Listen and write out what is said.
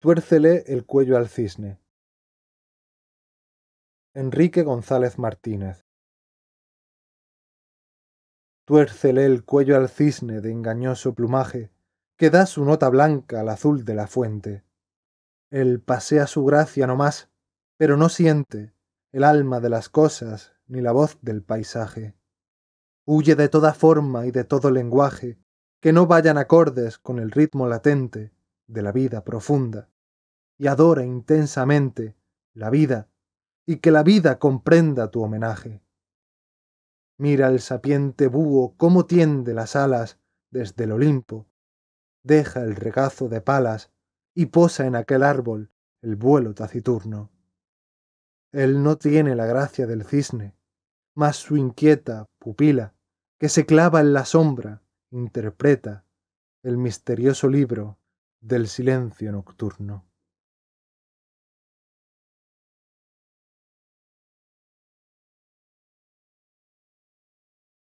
Tuércele el cuello al cisne. Enrique González Martínez. Tuércele el cuello al cisne de engañoso plumaje, que da su nota blanca al azul de la fuente. Él pasea su gracia no más, pero no siente el alma de las cosas ni la voz del paisaje. Huye de toda forma y de todo lenguaje, que no vayan acordes con el ritmo latente de la vida profunda y adora intensamente la vida y que la vida comprenda tu homenaje. Mira el sapiente búho cómo tiende las alas desde el Olimpo, deja el regazo de palas y posa en aquel árbol el vuelo taciturno. Él no tiene la gracia del cisne, mas su inquieta pupila, que se clava en la sombra, interpreta el misterioso libro del silencio nocturno.